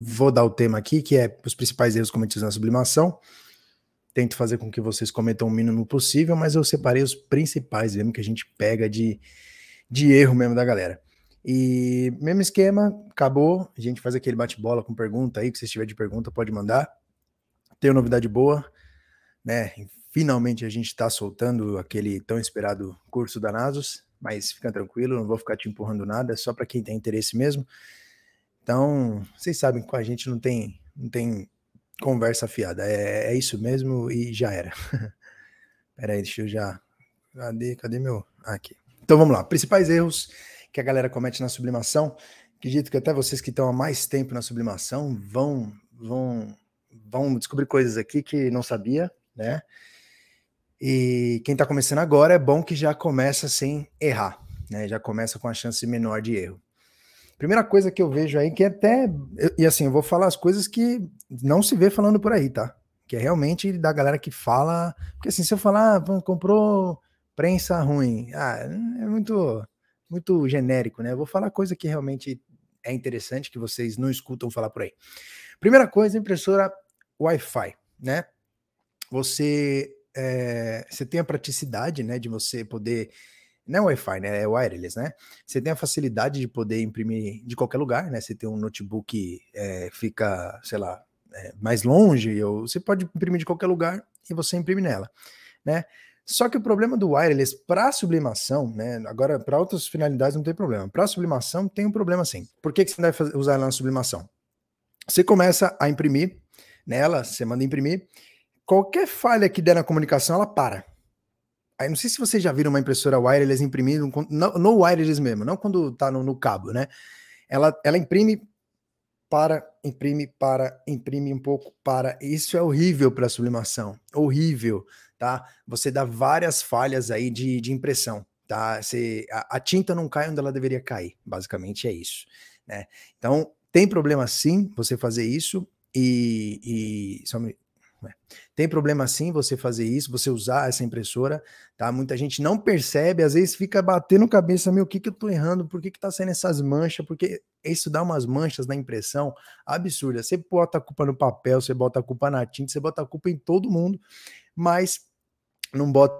vou dar o tema aqui, que é os principais erros cometidos na sublimação. Tento fazer com que vocês cometam o mínimo possível, mas eu separei os principais mesmo que a gente pega de, de erro mesmo da galera. E mesmo esquema, acabou. A gente faz aquele bate-bola com pergunta aí, que vocês tiver de pergunta pode mandar. Tenho novidade boa, né? Finalmente a gente está soltando aquele tão esperado curso da Nasus, mas fica tranquilo, não vou ficar te empurrando nada, é só para quem tem interesse mesmo. Então, vocês sabem que com a gente não tem, não tem conversa fiada. É, é isso mesmo e já era. Pera aí, deixa eu já. Cadê, cadê meu? Ah, aqui. Então vamos lá. Principais erros que a galera comete na sublimação. Acredito que até vocês que estão há mais tempo na sublimação vão, vão, vão descobrir coisas aqui que não sabia, né? E quem está começando agora é bom que já começa sem errar, né? Já começa com a chance menor de erro. Primeira coisa que eu vejo aí, que é até. E assim, eu vou falar as coisas que não se vê falando por aí, tá? Que é realmente da galera que fala. Porque assim, se eu falar, ah, comprou prensa ruim, ah, é muito, muito genérico, né? Eu vou falar coisa que realmente é interessante, que vocês não escutam falar por aí. Primeira coisa, impressora Wi-Fi, né? Você, é, você tem a praticidade, né, de você poder não é Wi-Fi, né? É wireless, né? Você tem a facilidade de poder imprimir de qualquer lugar, né? Você tem um notebook que é, fica, sei lá, é, mais longe, ou você pode imprimir de qualquer lugar e você imprime nela, né? Só que o problema do wireless para sublimação, né? Agora, para outras finalidades não tem problema. Para sublimação tem um problema sim. Por que, que você não deve usar ela na sublimação? Você começa a imprimir nela, você manda imprimir. Qualquer falha que der na comunicação, ela para. Aí não sei se vocês já viram uma impressora wireless imprimindo no, no wireless mesmo, não quando tá no, no, cabo, né? Ela, ela imprime para, imprime para, imprime um pouco para. Isso é horrível para sublimação, horrível, tá? Você dá várias falhas aí de, de impressão, tá? Você, a, a tinta não cai onde ela deveria cair, basicamente é isso, né? Então, tem problema sim você fazer isso, e, e, né? Tem problema sim você fazer isso, você usar essa impressora, tá? Muita gente não percebe, às vezes fica batendo cabeça, meu, o que que eu tô errando? Por que que tá saindo essas manchas? Porque isso dá umas manchas na impressão absurda. Você bota a culpa no papel, você bota a culpa na tinta, você bota a culpa em todo mundo, mas não bota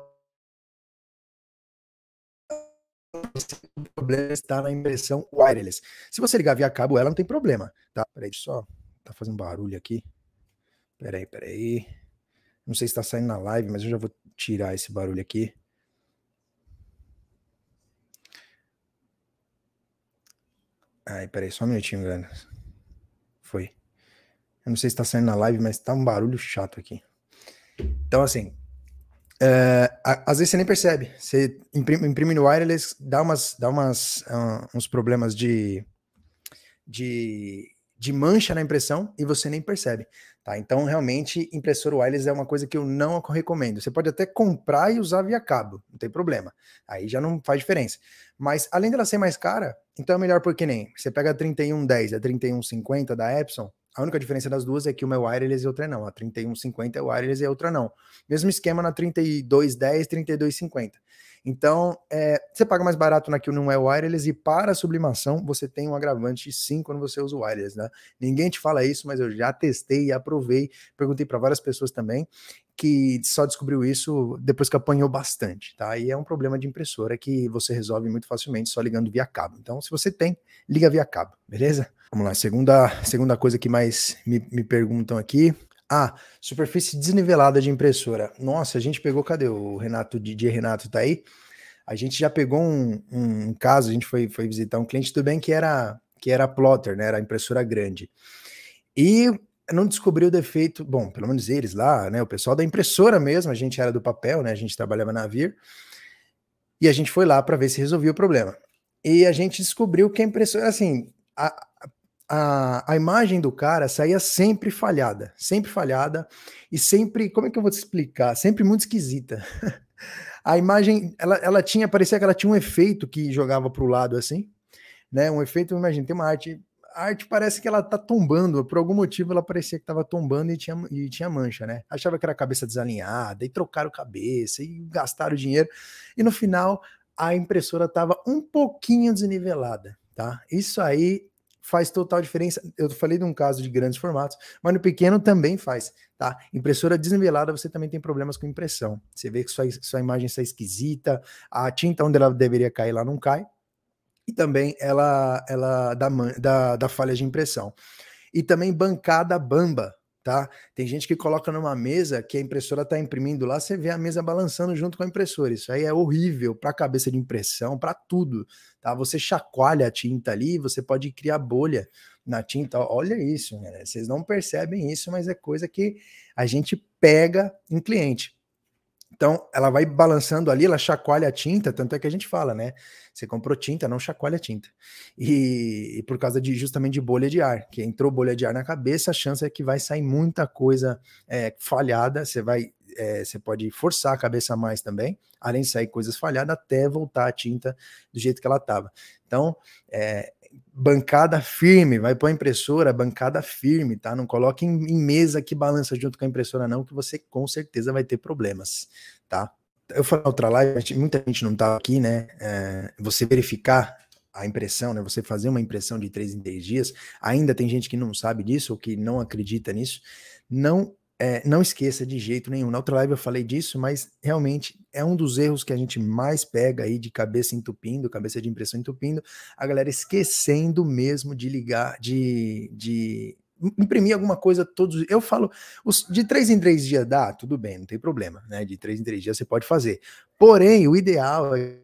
o problema está na impressão wireless. Se você ligar via cabo, ela não tem problema, tá? Peraí, só tá fazendo barulho aqui. Peraí, peraí. Não sei se está saindo na live, mas eu já vou tirar esse barulho aqui. Ai, peraí, só um minutinho, galera. Foi. Eu não sei se está saindo na live, mas está um barulho chato aqui. Então, assim, é, às vezes você nem percebe. Você imprime, imprime no wireless, dá umas, dá umas uh, uns problemas de, de de mancha na impressão e você nem percebe, tá? Então, realmente, impressora wireless é uma coisa que eu não recomendo. Você pode até comprar e usar via cabo, não tem problema. Aí já não faz diferença. Mas, além dela ser mais cara, então é melhor porque nem. Você pega a 3110, a 3150 da Epson, a única diferença das duas é que uma é wireless e outra é não. A 3150 é wireless e a outra não. Mesmo esquema na 3210, 3250. Então, é, você paga mais barato na que não é wireless e para a sublimação você tem um agravante sim quando você usa o wireless, né? Ninguém te fala isso, mas eu já testei e aprovei, perguntei para várias pessoas também que só descobriu isso depois que apanhou bastante, tá? E é um problema de impressora que você resolve muito facilmente só ligando via cabo. Então, se você tem, liga via cabo, beleza? Vamos lá, segunda, segunda coisa que mais me, me perguntam aqui. Ah, superfície desnivelada de impressora. Nossa, a gente pegou, cadê o Renato, De Renato tá aí? A gente já pegou um, um caso, a gente foi, foi visitar um cliente, tudo bem que era, que era plotter, né? Era impressora grande. E não descobriu o defeito, bom, pelo menos eles lá, né, o pessoal da impressora mesmo, a gente era do papel, né, a gente trabalhava na Vir, e a gente foi lá para ver se resolvia o problema. E a gente descobriu que a impressora, assim, a, a, a imagem do cara saía sempre falhada, sempre falhada, e sempre, como é que eu vou te explicar? Sempre muito esquisita. a imagem, ela, ela tinha, parecia que ela tinha um efeito que jogava para o lado, assim, né, um efeito, imagina, tem uma arte a arte parece que ela tá tombando, por algum motivo ela parecia que tava tombando e tinha, e tinha mancha, né? Achava que era cabeça desalinhada, e trocaram cabeça, e gastaram dinheiro, e no final a impressora tava um pouquinho desnivelada, tá? Isso aí faz total diferença. Eu falei de um caso de grandes formatos, mas no pequeno também faz, tá? Impressora desnivelada, você também tem problemas com impressão. Você vê que sua, sua imagem está esquisita, a tinta onde ela deveria cair, lá não cai, e também ela, ela da, da, da falha de impressão. E também bancada bamba, tá? Tem gente que coloca numa mesa que a impressora está imprimindo lá, você vê a mesa balançando junto com a impressora. Isso aí é horrível para a cabeça de impressão, para tudo, tá? Você chacoalha a tinta ali, você pode criar bolha na tinta. Olha isso, né? vocês não percebem isso, mas é coisa que a gente pega em cliente. Então, ela vai balançando ali, ela chacoalha a tinta, tanto é que a gente fala, né? Você comprou tinta, não chacoalha a tinta. E, e, por causa de justamente de bolha de ar, que entrou bolha de ar na cabeça, a chance é que vai sair muita coisa é, falhada, você vai. É, você pode forçar a cabeça mais também, além de sair coisas falhadas, até voltar a tinta do jeito que ela estava. Então, é, bancada firme, vai para a impressora, bancada firme, tá? Não coloque em, em, mesa que balança junto com a impressora, não, que você com certeza vai ter problemas, tá? Eu falei na outra live, muita gente não tá aqui, né? É, você verificar a impressão, né? Você fazer uma impressão de três em três dias, ainda tem gente que não sabe disso ou que não acredita nisso. Não, é, não esqueça de jeito nenhum. Na outra live eu falei disso, mas realmente é um dos erros que a gente mais pega aí de cabeça entupindo, cabeça de impressão entupindo, a galera esquecendo mesmo de ligar, de, de imprimir alguma coisa todos. Eu falo, os, de três em três dias dá, tudo bem, não tem problema, né? De três em três dias você pode fazer. Porém, o ideal é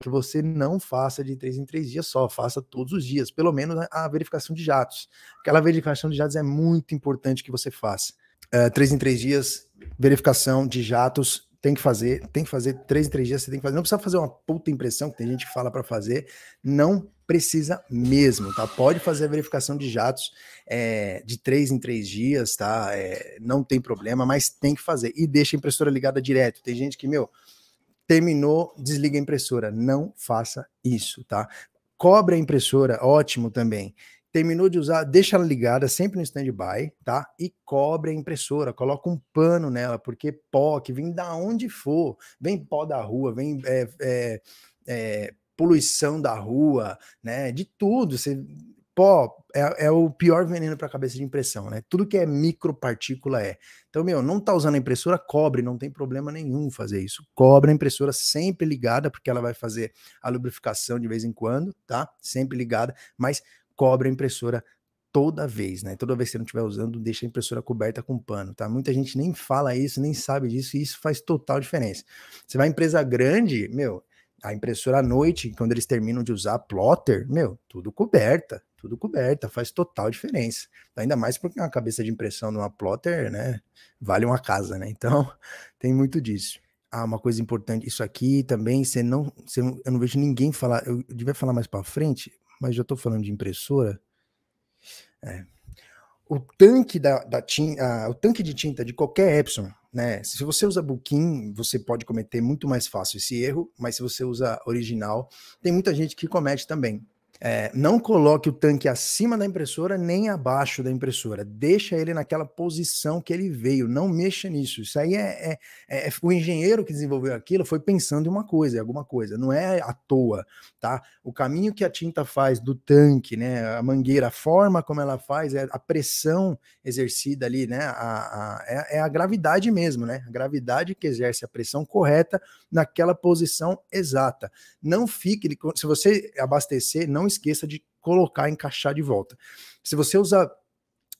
que você não faça de três em três dias só, faça todos os dias, pelo menos a verificação de jatos. Aquela verificação de jatos é muito importante que você faça. Uh, três em três dias, verificação de jatos tem que fazer, tem que fazer três em três dias, você tem que fazer. Não precisa fazer uma puta impressão que tem gente que fala para fazer, não precisa mesmo, tá? Pode fazer a verificação de jatos é, de três em três dias, tá? É, não tem problema, mas tem que fazer e deixa a impressora ligada direto. Tem gente que meu terminou, desliga a impressora, não faça isso, tá? Cobre a impressora, ótimo também terminou de usar, deixa ela ligada, sempre no stand-by, tá? E cobre a impressora, coloca um pano nela, porque pó que vem da onde for, vem pó da rua, vem é, é, é, poluição da rua, né? De tudo. Você, pó é, é o pior veneno para a cabeça de impressão, né? Tudo que é micropartícula é. Então, meu, não tá usando a impressora, cobre, não tem problema nenhum fazer isso. Cobre a impressora sempre ligada, porque ela vai fazer a lubrificação de vez em quando, tá? Sempre ligada, mas cobre a impressora toda vez, né? Toda vez que você não estiver usando, deixa a impressora coberta com pano, tá? Muita gente nem fala isso, nem sabe disso, e isso faz total diferença. Você vai em empresa grande, meu, a impressora à noite, quando eles terminam de usar plotter, meu, tudo coberta, tudo coberta, faz total diferença. Ainda mais porque uma cabeça de impressão numa plotter, né, vale uma casa, né? Então, tem muito disso. Ah, uma coisa importante, isso aqui também, você não, você, eu não vejo ninguém falar, eu devia falar mais para frente, mas já estou falando de impressora. É. O tanque da, da tinta, a, o tanque de tinta de qualquer Epson, né? Se você usa Booking, você pode cometer muito mais fácil esse erro, mas se você usa original, tem muita gente que comete também. É, não coloque o tanque acima da impressora nem abaixo da impressora. Deixa ele naquela posição que ele veio. Não mexa nisso. Isso aí é, é, é, é o engenheiro que desenvolveu aquilo foi pensando em uma coisa, em alguma coisa. Não é à toa, tá? O caminho que a tinta faz do tanque, né? A mangueira, a forma como ela faz, é a pressão exercida ali, né? A, a, é, é a gravidade mesmo, né? A gravidade que exerce a pressão correta naquela posição exata. Não fique, se você abastecer, não esqueça de colocar, encaixar de volta. Se você usa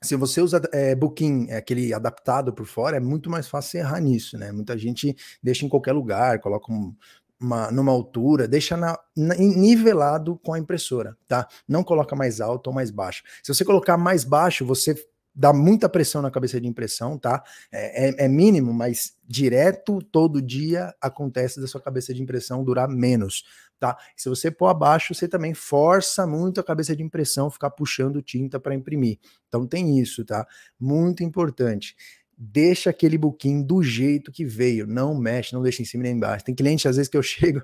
se você usa é, Booking, é, aquele adaptado por fora, é muito mais fácil errar nisso, né? Muita gente deixa em qualquer lugar, coloca um, uma, numa altura, deixa na, na, nivelado com a impressora, tá? Não coloca mais alto ou mais baixo. Se você colocar mais baixo, você dá muita pressão na cabeça de impressão, tá? É, é, é mínimo, mas direto, todo dia, acontece da sua cabeça de impressão durar menos tá? Se você pôr abaixo, você também força muito a cabeça de impressão ficar puxando tinta para imprimir. Então tem isso, tá? Muito importante deixa aquele buquinho do jeito que veio, não mexe, não deixa em cima nem embaixo. Tem cliente, às vezes, que eu chego,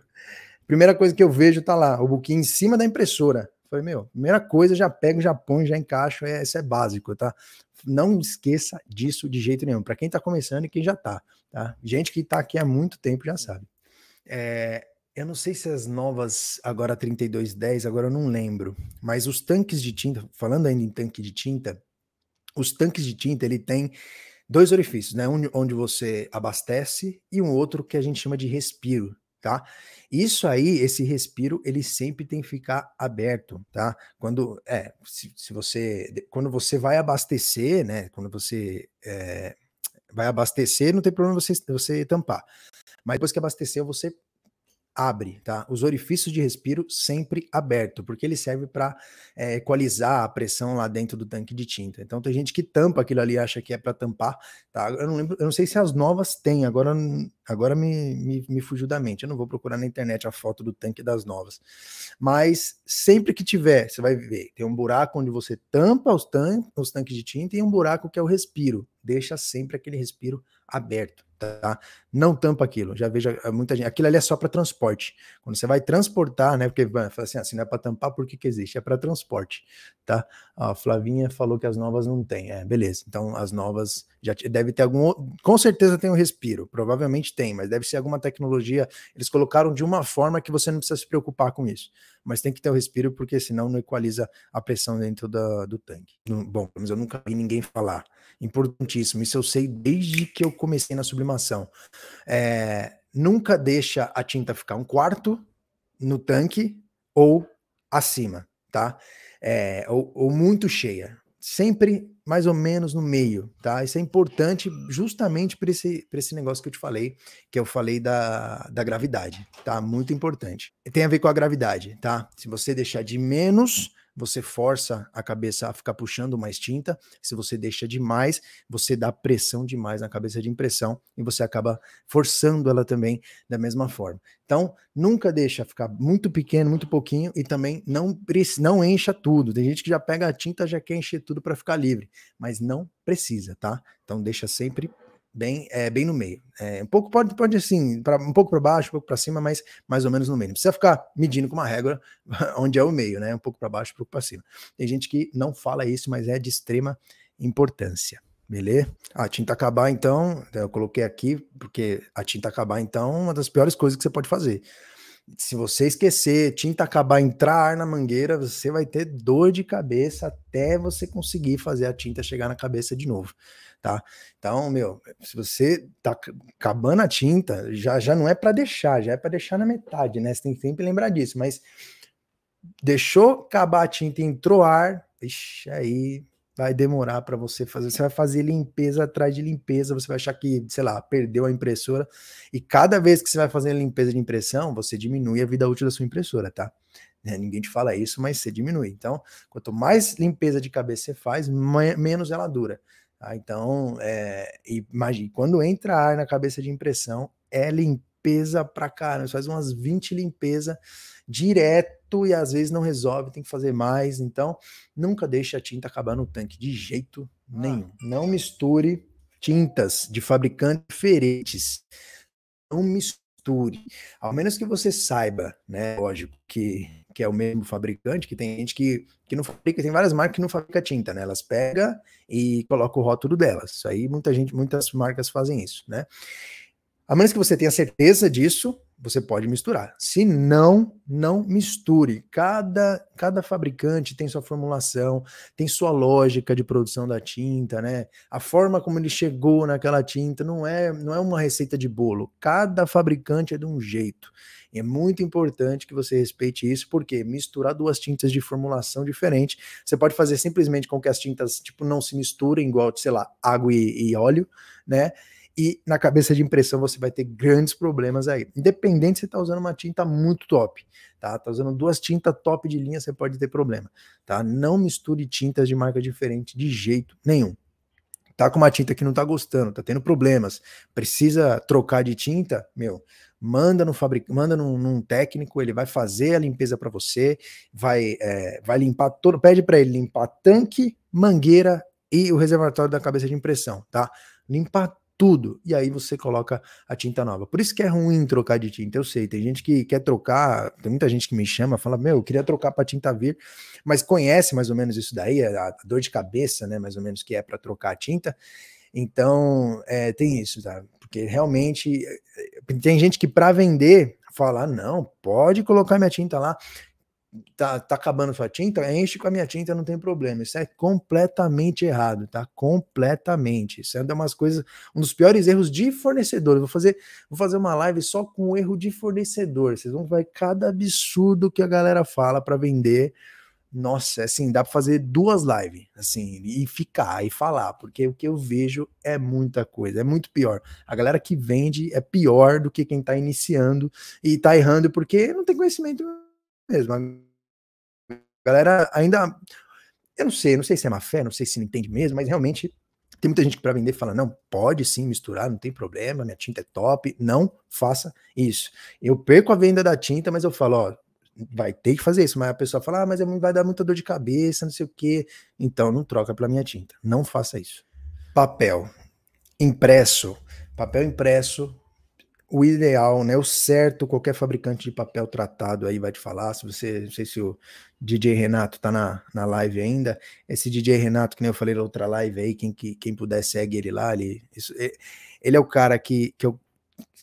primeira coisa que eu vejo tá lá, o buquinho em cima da impressora. foi falei, meu, primeira coisa, já pego, já põe já encaixo, é, isso é básico, tá? Não esqueça disso de jeito nenhum, para quem tá começando e quem já tá, tá? Gente que tá aqui há muito tempo já sabe. É, eu não sei se as novas, agora 3210, agora eu não lembro, mas os tanques de tinta, falando ainda em tanque de tinta, os tanques de tinta ele tem dois orifícios, né? Um onde você abastece e um outro que a gente chama de respiro, tá? Isso aí, esse respiro, ele sempre tem que ficar aberto, tá? Quando é, se, se você, quando você vai abastecer, né? Quando você é, vai abastecer, não tem problema você, você tampar. Mas depois que abastecer, você abre, tá? Os orifícios de respiro sempre aberto, porque ele serve para é, equalizar a pressão lá dentro do tanque de tinta. Então tem gente que tampa aquilo ali, acha que é para tampar, tá? Eu não lembro, eu não sei se as novas têm, agora, agora me, me, me fugiu da mente. Eu não vou procurar na internet a foto do tanque das novas. Mas sempre que tiver, você vai ver, tem um buraco onde você tampa os, tan os tanques de tinta e um buraco que é o respiro. Deixa sempre aquele respiro aberto tá? Não tampa aquilo. Já vejo eh, muita gente. Aquilo ali é só para transporte. Quando você vai transportar, né? Porque fala assim, ah, não é para tampar, por que, que existe? É para transporte, tá? A Flavinha falou que as novas não tem. É, beleza. Então as novas já deve ter algum. Com certeza tem um respiro, provavelmente tem, mas deve ser alguma tecnologia. Eles colocaram de uma forma que você não precisa se preocupar com isso. Mas tem que ter o um respiro, porque senão não equaliza a pressão dentro da, do tanque. Bom, mas eu nunca vi ninguém falar. Importantíssimo. Isso eu sei desde que eu comecei na sublimação. É, nunca deixa a tinta ficar um quarto no tanque ou acima, tá? É, ou, ou muito cheia. Sempre mais ou menos no meio, tá? Isso é importante justamente para esse, esse negócio que eu te falei, que eu falei da, da gravidade, tá? Muito importante. Tem a ver com a gravidade, tá? Se você deixar de menos você força a cabeça a ficar puxando mais tinta. Se você deixa demais, você dá pressão demais na cabeça de impressão e você acaba forçando ela também da mesma forma. Então, nunca deixa ficar muito pequeno, muito pouquinho e também não, não encha tudo. Tem gente que já pega a tinta, já quer encher tudo para ficar livre, mas não precisa, tá? Então, deixa sempre bem é, bem no meio. É, um pouco pode pode assim, pra, um pouco para baixo, um pouco para cima, mas mais ou menos no meio. Não precisa ficar medindo com uma régua onde é o meio, né? Um pouco para baixo, um pouco para cima. Tem gente que não fala isso, mas é de extrema importância. Beleza? Ah, a tinta acabar, então, eu coloquei aqui, porque a tinta acabar, então, é uma das piores coisas que você pode fazer. Se você esquecer, tinta acabar, entrar na mangueira, você vai ter dor de cabeça até você conseguir fazer a tinta chegar na cabeça de novo tá? Então, meu, se você tá acabando a tinta, já, já não é para deixar, já é para deixar na metade, né? Você tem que sempre lembrar disso, mas deixou acabar a tinta e entrou ar, ixi, aí vai demorar para você fazer. Você vai fazer limpeza atrás de limpeza, você vai achar que, sei lá, perdeu a impressora. E cada vez que você vai fazer limpeza de impressão, você diminui a vida útil da sua impressora, tá? Né, ninguém te fala isso, mas você diminui. Então, quanto mais limpeza de cabeça você faz, menos ela dura. Tá? Então, é, eh, imagine, quando entra ar na cabeça de impressão, é limpeza pra caramba. Você faz umas 20 limpezas direto e às vezes não resolve, tem que fazer mais. Então, nunca deixe a tinta acabar no tanque, de jeito ah, nenhum. Ah. Não misture tintas de fabricantes diferentes. Não misture. Ao menos que você saiba, né? Lógico que que é o mesmo fabricante, que tem gente que, que não fabrica, tem várias marcas que não fabrica tinta, né? Elas pegam e colocam o rótulo delas. Isso aí muita gente, muitas marcas fazem isso, né? A menos que você tenha certeza disso, você pode misturar. Se não, não misture. Cada, cada fabricante tem sua formulação, tem sua lógica de produção da tinta, né? A forma como ele chegou naquela tinta não é, não é uma receita de bolo. Cada fabricante é de um jeito. E é muito importante que você respeite isso, porque misturar duas tintas de formulação diferente, você pode fazer simplesmente com que as tintas tipo não se misturem igual, sei lá, água e, e óleo, né? e na cabeça de impressão você vai ter grandes problemas aí. Independente se você está usando uma tinta muito top, tá? Tá usando duas tintas top de linha, você pode ter problema, tá? Não misture tintas de marca diferente de jeito nenhum. Tá com uma tinta que não tá gostando, tá tendo problemas, precisa trocar de tinta, meu, manda no fabric... manda num, num, técnico, ele vai fazer a limpeza para você, vai é, vai limpar todo, pede para ele limpar tanque, mangueira e o reservatório da cabeça de impressão, tá? Limpar tudo. E aí você coloca a tinta nova. Por isso que é ruim trocar de tinta, eu sei. Tem gente que quer trocar, tem muita gente que me chama, fala: Meu, eu queria trocar para tinta vir mas conhece mais ou menos isso daí, é a dor de cabeça, né? Mais ou menos que é para trocar a tinta. Então, é, tem isso, tá? Porque realmente eh, tem gente que para vender fala: Não, pode colocar minha tinta lá tá, tá acabando sua tinta, enche com a minha tinta, não tem problema. Isso é completamente errado, tá? Completamente. Isso é umas coisas, um dos piores erros de fornecedor. vou fazer, vou fazer uma live só com o erro de fornecedor. Vocês vão ver cada absurdo que a galera fala para vender. Nossa, assim, dá para fazer duas lives, assim, e ficar e falar, porque o que eu vejo é muita coisa, é muito pior. A galera que vende é pior do que quem tá iniciando e tá errando porque não tem conhecimento mesmo. A galera ainda. Eu não sei, não sei se é má fé, não sei se não entende mesmo, mas realmente tem muita gente que para vender fala: não, pode sim misturar, não tem problema, minha tinta é top. Não faça isso. Eu perco a venda da tinta, mas eu falo: ó, vai ter que fazer isso. Mas a pessoa fala: ah, mas é vai dar muita dor de cabeça, não sei o quê. Então não troca pela minha tinta. Não faça isso. Papel impresso. Papel impresso o ideal, né, o certo, qualquer fabricante de papel tratado aí vai te falar, se você, não sei se o DJ Renato tá na, na live ainda, esse DJ Renato, que nem eu falei na outra live aí, quem, que, quem puder segue ele lá, ele, isso, ele é o cara que, que, eu,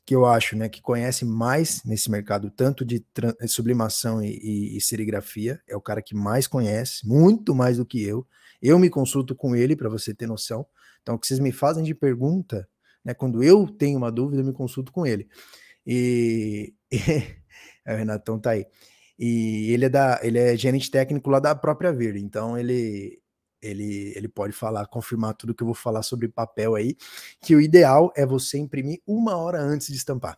que eu acho, né, que conhece mais nesse mercado, tanto de sublimação e, e, e serigrafia, é o cara que mais conhece, muito mais do que eu, eu me consulto com ele, para você ter noção, então o que vocês me fazem de pergunta, né? Quando eu tenho uma dúvida, eu me consulto com ele. E. o Renatão tá aí. E ele é, da, ele é gerente técnico lá da própria Verde, então ele, ele, ele pode falar, confirmar tudo que eu vou falar sobre papel aí, que o ideal é você imprimir uma hora antes de estampar,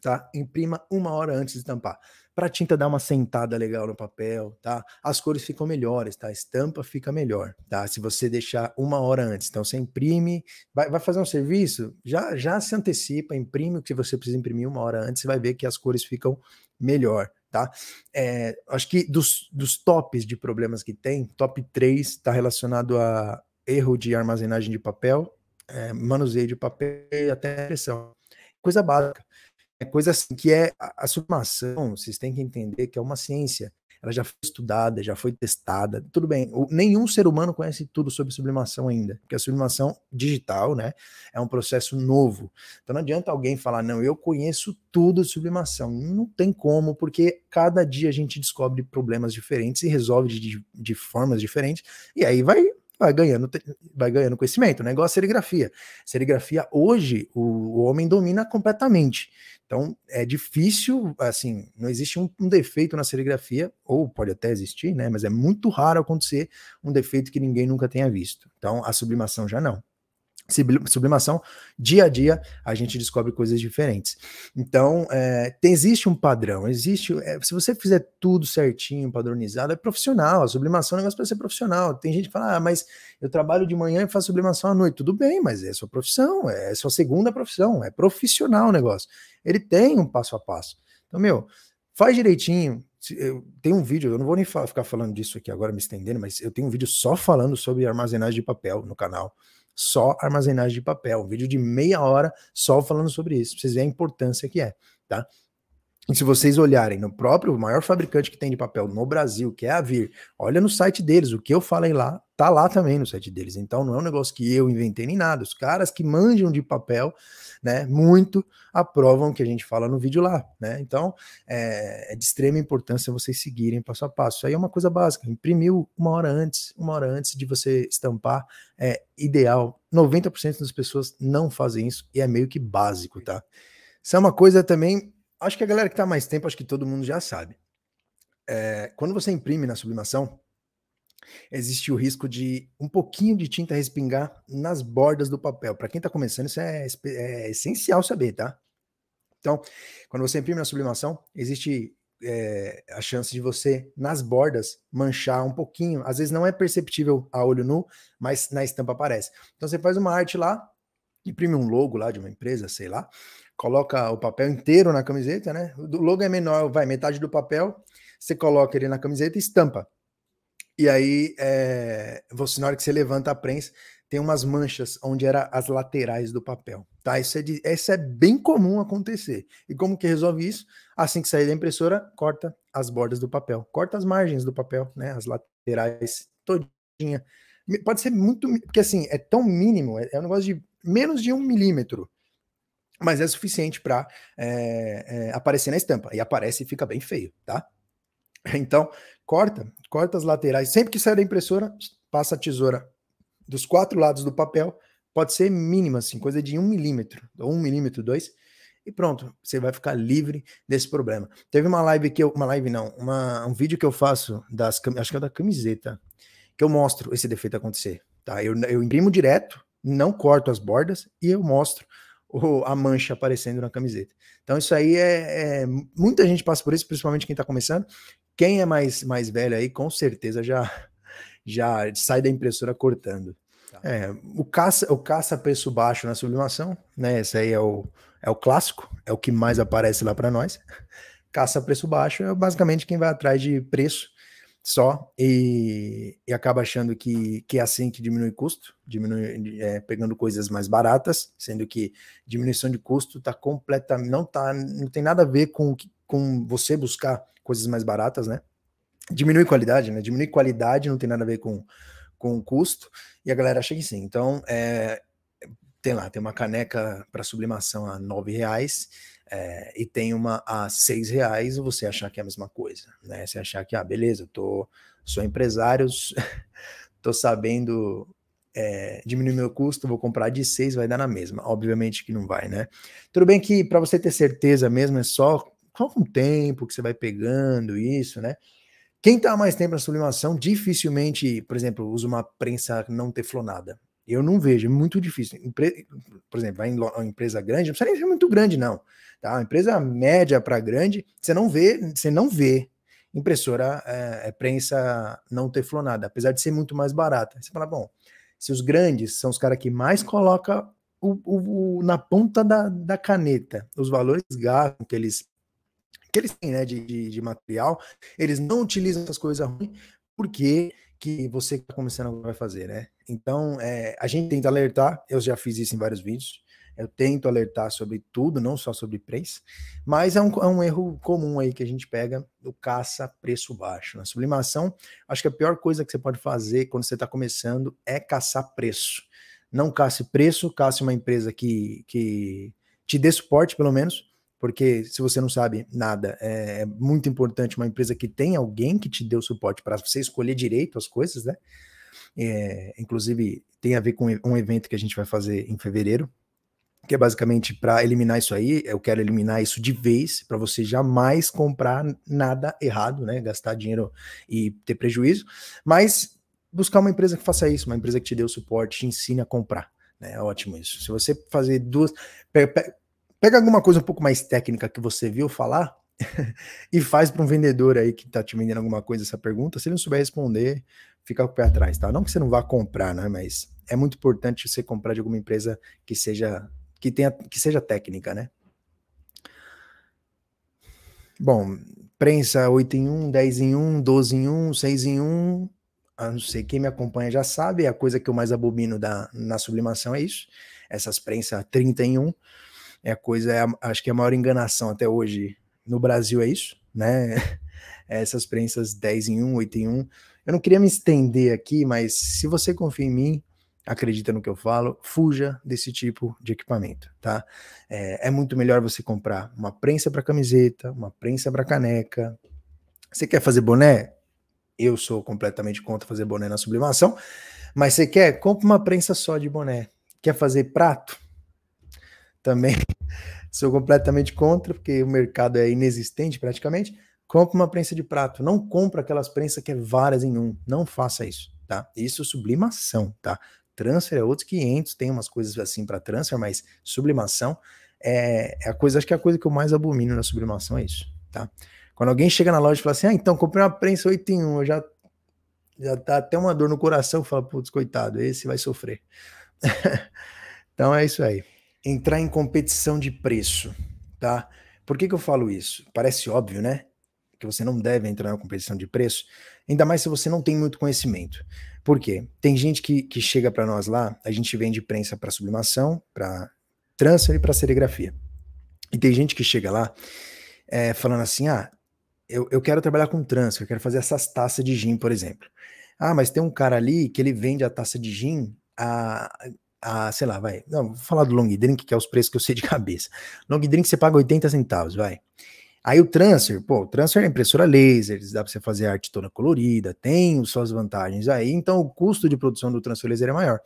tá? Imprima uma hora antes de estampar para a tinta dar uma sentada legal no papel, tá? As cores ficam melhores, tá? A estampa fica melhor, tá? Se você deixar uma hora antes. Então você imprime, vai, vai fazer um serviço, já, já se antecipa, imprime o que você precisa imprimir uma hora antes, você vai ver que as cores ficam melhor, tá? É, acho que dos, dos tops de problemas que tem, top 3 está relacionado a erro de armazenagem de papel, é, manuseio de papel e até pressão. Coisa básica. É coisa assim que é a, a sublimação, vocês têm que entender que é uma ciência. Ela já foi estudada, já foi testada. Tudo bem, o, nenhum ser humano conhece tudo sobre sublimação ainda, porque a sublimação digital, né, é um processo novo. Então não adianta alguém falar, não, eu conheço tudo sobre sublimação. Não tem como, porque cada dia a gente descobre problemas diferentes e resolve de, de formas diferentes, e aí vai vai ganhando, vai ganhando conhecimento, né? Igual a serigrafia. Serigrafia hoje o, o homem domina completamente. Então é difícil, assim, não existe um, um, defeito na serigrafia, ou pode até existir, né? Mas é muito raro acontecer um defeito que ninguém nunca tenha visto. Então a sublimação já não sublimação, dia a dia a gente descobre coisas diferentes. Então, é, tem, existe um padrão, existe. É, se você fizer tudo certinho, padronizado, é profissional. A sublimação é um negócio para ser profissional. Tem gente que fala, ah, mas eu trabalho de manhã e faço sublimação à noite. Tudo bem, mas é sua profissão, é, é sua segunda profissão, é profissional o negócio. Ele tem um passo a passo. Então, meu, faz direitinho, eu tenho um vídeo, eu não vou nem ficar falando disso aqui agora, me estendendo, mas eu tenho um vídeo só falando sobre armazenagem de papel no canal só armazenagem de papel. Um vídeo de meia hora só falando sobre isso. Pra vocês verem a importância que é, tá? E se vocês olharem no próprio maior fabricante que tem de papel no Brasil, que é a Vir, olha no site deles, o que eu falei lá tá lá também no site deles. Então não é um negócio que eu inventei nem nada. Os caras que manjam de papel, né, muito aprovam o que a gente fala no vídeo lá, né? Então é, é de extrema importância vocês seguirem passo a passo. Isso aí é uma coisa básica. Imprimiu uma hora antes, uma hora antes de você estampar é ideal. 90% das pessoas não fazem isso e é meio que básico, tá? Isso é uma coisa também. Acho que a galera que tá mais tempo, acho que todo mundo já sabe. É, quando você imprime na sublimação, existe o risco de um pouquinho de tinta respingar nas bordas do papel. Para quem está começando, isso é, é, essencial saber, tá? Então, quando você imprime na sublimação, existe é, a chance de você, nas bordas, manchar um pouquinho. Às vezes não é perceptível a olho nu, mas na estampa aparece. Então, você faz uma arte lá, imprime um logo lá de uma empresa, sei lá, coloca o papel inteiro na camiseta, né? O logo é menor, vai metade do papel, você coloca ele na camiseta e estampa. E aí, é, você, na hora que você levanta a prensa, tem umas manchas onde era as laterais do papel. Tá? Isso, é de, isso é bem comum acontecer. E como que resolve isso? Assim que sair da impressora, corta as bordas do papel, corta as margens do papel, né? As laterais todinha. Pode ser muito. Porque assim, é tão mínimo, é, é um negócio de menos de um milímetro mas é suficiente para é, eh, é, eh, aparecer na estampa. E aparece e fica bem feio, tá? Então, corta, corta as laterais. Sempre que sair da impressora, passa a tesoura dos quatro lados do papel. Pode ser mínima, assim, coisa de um milímetro, ou um milímetro, dois, e pronto, você vai ficar livre desse problema. Teve uma live que eu, uma live não, uma, um vídeo que eu faço das, acho que é da camiseta, que eu mostro esse defeito acontecer, tá? Eu, eu imprimo direto, não corto as bordas e eu mostro a mancha aparecendo na camiseta. Então isso aí é, é muita gente passa por isso, principalmente quem está começando. Quem é mais mais velho aí, com certeza já já sai da impressora cortando. Tá. É, o caça o caça preço baixo na sublimação, né? Esse aí é o é o clássico, é o que mais aparece lá para nós. Caça preço baixo é basicamente quem vai atrás de preço só e, e, acaba achando que, que é assim que diminui custo, diminui, é, pegando coisas mais baratas, sendo que diminuição de custo tá completamente não tá não tem nada a ver com com você buscar coisas mais baratas, né? Diminui qualidade, né? Diminui qualidade não tem nada a ver com com custo e a galera acha que sim. Então é, tem lá tem uma caneca para sublimação a nove reais é, e tem uma a seis reais você achar que é a mesma coisa, né? Você achar que, ah, beleza, tô, sou empresário, tô sabendo é, diminuir meu custo, vou comprar de seis, vai dar na mesma. Obviamente que não vai, né? Tudo bem que para você ter certeza mesmo é só com o tempo que você vai pegando isso, né? Quem está mais tempo na sublimação dificilmente, por exemplo, usa uma prensa não teflonada. Eu não vejo, é muito difícil. Por exemplo, vai em uma empresa grande, não precisa nem ser muito grande, não. Tá? empresa média para grande, você não vê, você não vê impressora é, é prensa não teflonada, apesar de ser muito mais barata. Você fala, bom, se os grandes são os caras que mais coloca o, o, o, na ponta da, da caneta os valores gastos que eles que eles têm né, de, de, de, material, eles não utilizam essas coisas ruins, porque que você que está começando vai fazer, né? Então, é, a gente tenta alertar, eu já fiz isso em vários vídeos, eu tento alertar sobre tudo, não só sobre preço, mas é um, é um erro comum aí que a gente pega do caça preço baixo. Na sublimação, acho que a pior coisa que você pode fazer quando você está começando é caçar preço. Não caça preço, caça uma empresa que, que te dê suporte, pelo menos, porque se você não sabe nada, é, é muito importante uma empresa que tem alguém que te dê o suporte para você escolher direito as coisas, né? É, inclusive, tem a ver com um evento que a gente vai fazer em fevereiro, que é basicamente para eliminar isso aí. Eu quero eliminar isso de vez, para você jamais comprar nada errado, né? Gastar dinheiro e ter prejuízo. Mas buscar uma empresa que faça isso, uma empresa que te dê o suporte, te ensine a comprar. Né? É ótimo isso. Se você fazer duas. Pega alguma coisa um pouco mais técnica que você viu falar, e faz para um vendedor aí que está te vendendo alguma coisa essa pergunta, se ele não souber responder, fica com o pé atrás, tá? Não que você não vá comprar, né? Mas é muito importante você comprar de alguma empresa que seja que, tenha, que seja técnica, né? Bom, prensa 8 em 1, 10 em 1, 12 em 1, 6 em 1. A não sei quem me acompanha já sabe, a coisa que eu mais abomino da, na sublimação é isso. Essas prensas 30 em 1. É a coisa, é a, acho que é a maior enganação até hoje no Brasil é isso, né? É essas prensas 10 em 1, 8 em 1. Eu não queria me estender aqui, mas se você confia em mim, acredita no que eu falo, fuja desse tipo de equipamento, tá? É, é muito melhor você comprar uma prensa para camiseta, uma prensa para caneca. Você quer fazer boné? Eu sou completamente contra fazer boné na sublimação, mas você quer? Compre uma prensa só de boné. Quer fazer prato? Também sou completamente contra, porque o mercado é inexistente praticamente. Compre uma prensa de prato, não compra aquelas prensas que é várias em um. Não faça isso, tá? Isso é sublimação, tá? transfer é outros 500, tem umas coisas assim para transfer, mas sublimação é, é, a coisa, acho que é a coisa que eu mais abomino na sublimação é isso, tá? Quando alguém chega na loja e fala assim, ah, então comprei uma prensa 8 em 1, eu já, já tá até uma dor no coração, fala, putz, coitado, esse vai sofrer. então é isso aí. Entrar em competição de preço, tá? Por que, que eu falo isso? Parece óbvio, né? Que você não deve entrar na competição de preço, ainda mais se você não tem muito conhecimento. Por quê? Tem gente que, que chega para nós lá, a gente vende prensa para sublimação, para trança e para serigrafia. E tem gente que chega lá é, falando assim: ah, eu, eu quero trabalhar com trança, eu quero fazer essas taças de gin, por exemplo. Ah, mas tem um cara ali que ele vende a taça de gin a, a sei lá, vai. Não, vou falar do long drink, que é os preços que eu sei de cabeça. Long drink você paga 80 centavos, vai. Aí o transfer, pô, o transfer é impressora laser, dá para você fazer arte toda colorida, tem suas vantagens aí, então o custo de produção do transfer laser é maior.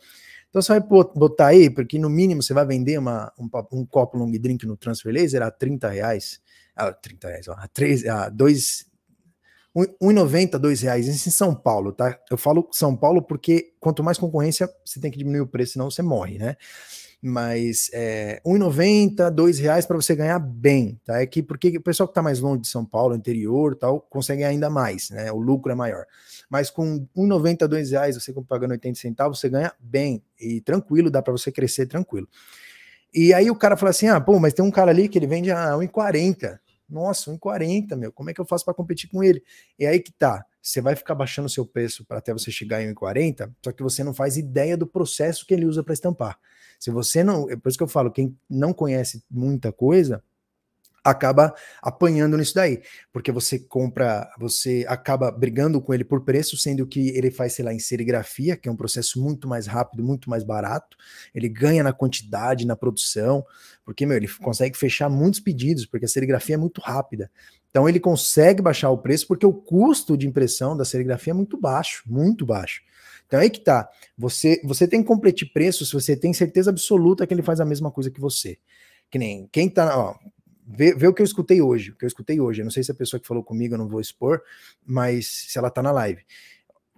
Então você vai botar aí, porque no mínimo você vai vender uma, um, um copo long drink no transfer laser a 30 reais, a 30 reais, a, 3, a 2, 1,90, 2 reais, isso em São Paulo, tá? Eu falo São Paulo porque quanto mais concorrência, você tem que diminuir o preço, senão você morre, né? mas é, R$1,90, R$2,00 para você ganhar bem, tá? É que porque o pessoal que está mais longe de São Paulo, interior tal, consegue ainda mais, né? O lucro é maior. Mas com R$1,90, R$2,00, você pagando 80 centavos, você ganha bem e tranquilo, dá para você crescer tranquilo. E aí o cara fala assim: ah, pô, mas tem um cara ali que ele vende ah, a 1,40. Nossa, 1,40, meu, como é que eu faço para competir com ele? E aí que tá você vai ficar baixando o seu preço para até você chegar em 1,40, só que você não faz ideia do processo que ele usa para estampar. Se você não, é por isso que eu falo, quem não conhece muita coisa, acaba apanhando nisso daí, porque você compra, você acaba brigando com ele por preço, sendo que ele faz, sei lá, em serigrafia, que é um processo muito mais rápido, muito mais barato, ele ganha na quantidade, na produção, porque, meu, ele consegue fechar muitos pedidos, porque a serigrafia é muito rápida, então ele consegue baixar o preço porque o custo de impressão da serigrafia é muito baixo, muito baixo. Então é aí que tá. Você, você tem que competir preço se você tem certeza absoluta que ele faz a mesma coisa que você. Que nem quem tá. Ó, vê, vê o que eu escutei hoje, o que eu escutei hoje. Eu não sei se a pessoa que falou comigo, eu não vou expor, mas se ela tá na live.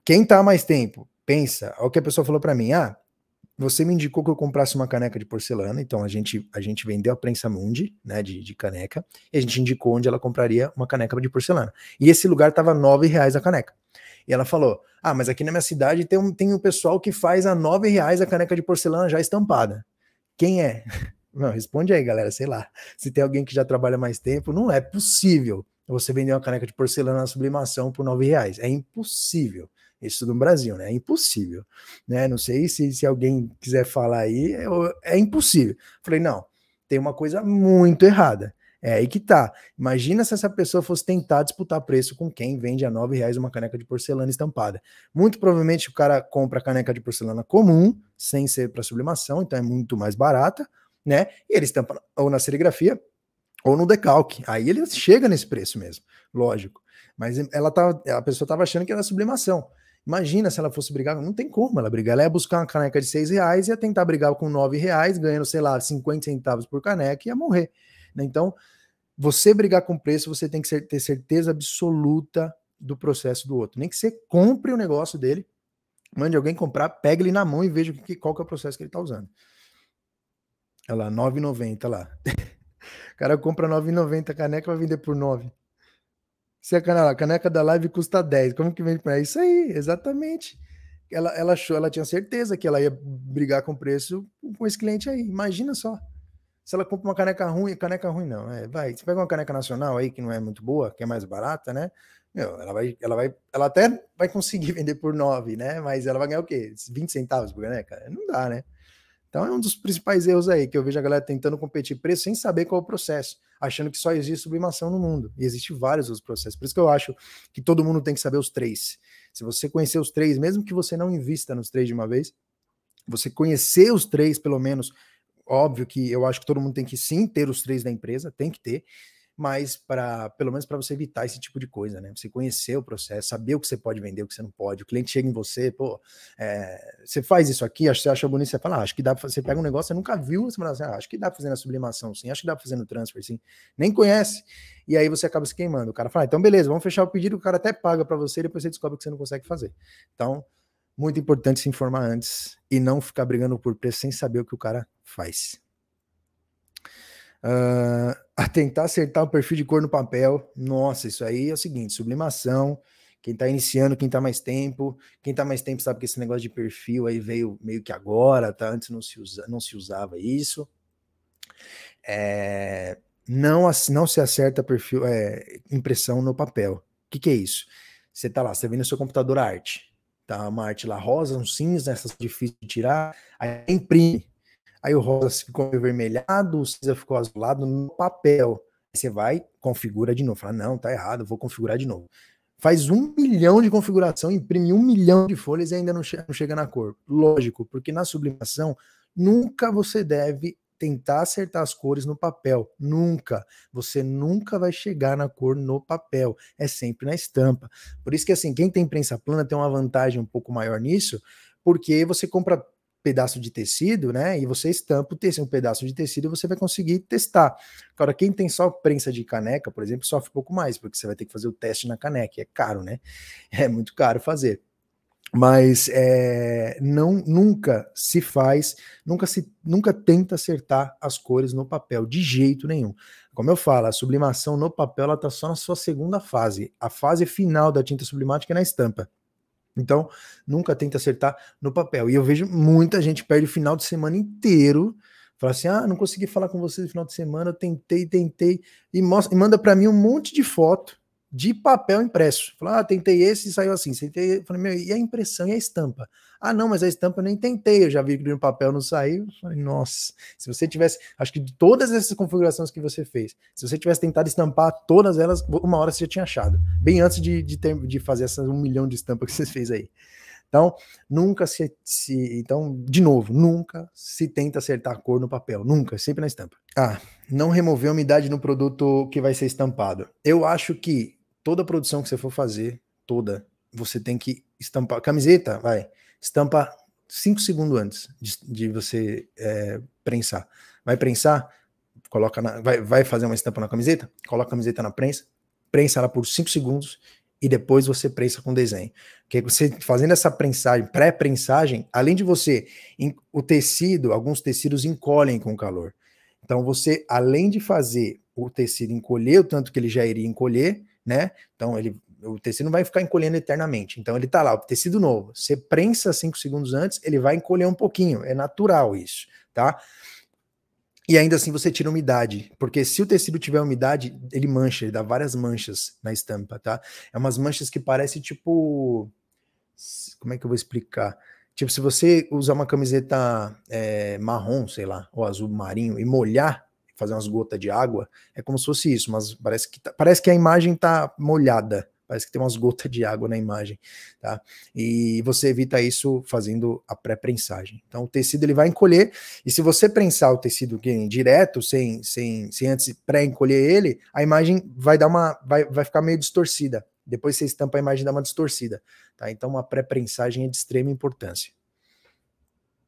Quem tá mais tempo, pensa, olha o que a pessoa falou para mim, ah, você me indicou que eu comprasse uma caneca de porcelana, então a gente, a gente vendeu a Prensa Mundi, né, de, de caneca, e a gente indicou onde ela compraria uma caneca de porcelana. E esse lugar estava R$ reais a caneca. E ela falou: Ah, mas aqui na minha cidade tem um, tem um pessoal que faz a R$ reais a caneca de porcelana já estampada. Quem é? Não, responde aí, galera, sei lá. Se tem alguém que já trabalha mais tempo, não é possível você vender uma caneca de porcelana na sublimação por R$ reais. É impossível. Isso no Brasil, né? É impossível. Né? Não sei se, se alguém quiser falar aí, é, é impossível. Falei, não, tem uma coisa muito errada. É aí que tá. Imagina se essa pessoa fosse tentar disputar preço com quem vende a nove reais uma caneca de porcelana estampada. Muito provavelmente o cara compra a caneca de porcelana comum, sem ser para sublimação, então é muito mais barata, né? E ele estampa ou na serigrafia ou no decalque. Aí ele chega nesse preço mesmo, lógico. Mas ela tá, a pessoa estava achando que era sublimação. Imagina se ela fosse brigar, não tem como ela brigar. Ela ia buscar uma caneca de seis reais, ia tentar brigar com nove reais, ganhando, sei lá, 50 centavos por caneca e ia morrer. Né? Então, você brigar com preço, você tem que ter certeza absoluta do processo do outro. Nem que você compre o negócio dele, mande alguém comprar, pegue ele na mão e veja que, qual que é o processo que ele está usando. Olha lá, 9,90 lá. o cara compra 9,90 a caneca, vai vender por 9. Se a é caneca, a caneca da live custa 10, como que vende para isso aí? Exatamente. Ela, ela achou, ela tinha certeza que ela ia brigar com preço com esse cliente aí. Imagina só. Se ela compra uma caneca ruim, caneca ruim não, é, vai, você pega uma caneca nacional aí que não é muito boa, que é mais barata, né? Meu, ela vai, ela vai, ela até vai conseguir vender por 9, né? Mas ela vai ganhar o quê? 20 centavos por caneca? Não dá, né? Então é um dos principais erros aí que eu vejo a galera tentando competir preço sem saber qual é o processo achando que só existe sublimação no mundo. E existe vários outros processos. Por isso que eu acho que todo mundo tem que saber os três. Se você conhecer os três, mesmo que você não invista nos três de uma vez, você conhecer os três, pelo menos, óbvio que eu acho que todo mundo tem que sim ter os três da empresa, tem que ter mas para pelo menos para você evitar esse tipo de coisa, né? Você conhecer o processo, saber o que você pode vender, o que você não pode. O cliente chega em você, pô, é, você faz isso aqui, acho, você acha bonito, você fala, ah, acho que dá pra, você pega um negócio, você nunca viu, você fala assim, ah, acho que dá pra fazer na sublimação, sim, acho que dá pra fazer no transfer, sim, nem conhece. E aí você acaba se queimando. O cara fala, ah, então beleza, vamos fechar o pedido, o cara até paga para você, e depois você descobre que você não consegue fazer. Então, muito importante se informar antes e não ficar brigando por preço sem saber o que o cara faz. Uh, a tentar acertar o perfil de cor no papel. Nossa, isso aí é o seguinte: sublimação. Quem está iniciando, quem está mais tempo, quem está mais tempo sabe que esse negócio de perfil aí veio meio que agora, tá? Antes não se, usa, não se usava isso. É, não, não se acerta perfil, é, impressão no papel. O que, que é isso? Você está lá, você vê no seu computador arte, tá? Uma arte lá rosa, um cinza, essas difíceis de tirar, aí imprime Aí o rosa ficou avermelhado, o cinza ficou azulado no papel. você vai, configura de novo. Fala, não, tá errado, vou configurar de novo. Faz um milhão de configuração, imprime um milhão de folhas e ainda não, che não chega na cor. Lógico, porque na sublimação nunca você deve tentar acertar as cores no papel. Nunca. Você nunca vai chegar na cor no papel. É sempre na estampa. Por isso que, assim, quem tem prensa plana tem uma vantagem um pouco maior nisso, porque você compra pedaço de tecido, né? E você estampa o tecido, um pedaço de tecido e você vai conseguir testar. Agora, quem tem só prensa de caneca, por exemplo, sofre um pouco mais, porque você vai ter que fazer o teste na caneca, é caro, né? É muito caro fazer. Mas é, não nunca se faz, nunca se nunca tenta acertar as cores no papel de jeito nenhum. Como eu falo, a sublimação no papel ela está só na sua segunda fase. A fase final da tinta sublimática é na estampa. Então, nunca tenta acertar no papel. E eu vejo muita gente perde o final de semana inteiro. Fala assim: ah, não consegui falar com você no final de semana, eu tentei, tentei. E, mostra, e manda para mim um monte de foto de papel impresso. Falou, ah, tentei esse e saiu assim. Tentei, falei, meu, e a impressão e a estampa? Ah, não, mas a estampa eu nem tentei, eu já vi que no papel não saiu. Falei, nossa, se você tivesse, acho que de todas essas configurações que você fez, se você tivesse tentado estampar todas elas, uma hora você já tinha achado, bem antes de, de, ter, de fazer essas um milhão de estampas que você fez aí. Então, nunca se, se. Então, de novo, nunca se tenta acertar a cor no papel. Nunca, sempre na estampa. Ah, não remover a umidade no produto que vai ser estampado. Eu acho que toda produção que você for fazer, toda, você tem que estampar. Camiseta, vai. Estampa 5 segundos antes de, de você é, prensar. Vai prensar, coloca na, vai, vai fazer uma estampa na camiseta, coloca a camiseta na prensa, prensa ela por 5 segundos e depois você prensa com desenho. Porque você fazendo essa prensagem, pré-prensagem, além de você, em, o tecido, alguns tecidos encolhem com o calor. Então você, além de fazer o tecido encolher o tanto que ele já iria encolher, né? Então ele o tecido não vai ficar encolhendo eternamente. Então ele tá lá, o tecido novo. Você prensa 5 segundos antes, ele vai encolher um pouquinho. É natural isso, tá? E ainda assim você tira umidade, porque se o tecido tiver umidade, ele mancha, ele dá várias manchas na estampa, tá? É umas manchas que parece tipo. Como é que eu vou explicar? Tipo, se você usar uma camiseta é, marrom, sei lá, ou azul marinho, e molhar fazer umas gotas de água, é como se fosse isso, mas parece que, tá, parece que a imagem está molhada, parece que tem umas gotas de água na imagem, tá? E você evita isso fazendo a pré-prensagem. Então o tecido ele vai encolher, e se você prensar o tecido direto, sem, sem, sem antes pré-encolher ele, a imagem vai dar uma vai, vai ficar meio distorcida. Depois você estampa a imagem dá uma distorcida, tá? Então uma pré-prensagem é de extrema importância.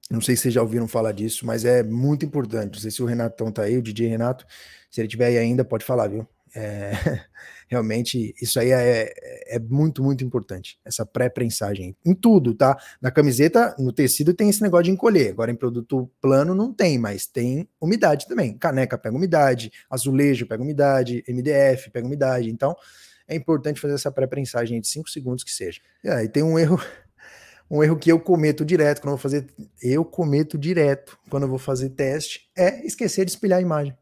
Não sei se vocês já ouviram falar disso, mas é muito importante. Não sei se o Renatão tá aí, o DJ Renato. Se ele tiver aí ainda, pode falar, viu? É, realmente, isso aí é, é muito, muito importante. Essa pré-prensagem em tudo, tá? Na camiseta, no tecido, tem esse negócio de encolher. Agora, em produto plano, não tem, mas tem umidade também. Caneca pega umidade, azulejo pega umidade, MDF pega umidade. Então, é importante fazer essa pré-prensagem de 5 segundos que seja. E aí tem um erro um erro que eu cometo direto quando eu vou fazer, eu cometo direto quando eu vou fazer teste, é esquecer de espelhar a imagem.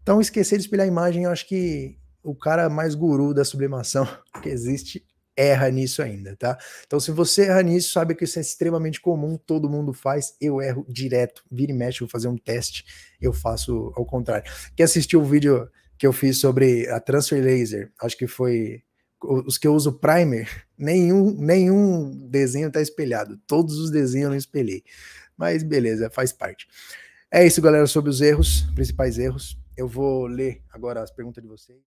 Então, esquecer de espelhar a imagem, eu acho que o cara mais guru da sublimação que existe erra nisso ainda, tá? Então, se você erra nisso, sabe que isso é extremamente comum, todo mundo faz. Eu erro direto, vira e mexe, vou fazer um teste, eu faço ao contrário. Quer assistir o vídeo que eu fiz sobre a transfer laser? Acho que foi os que eu uso primer, nenhum, nenhum desenho está espelhado. Todos os desenhos eu não espelhei. Mas beleza, faz parte. É isso, galera, sobre os erros, principais erros. Eu vou ler agora as perguntas de vocês.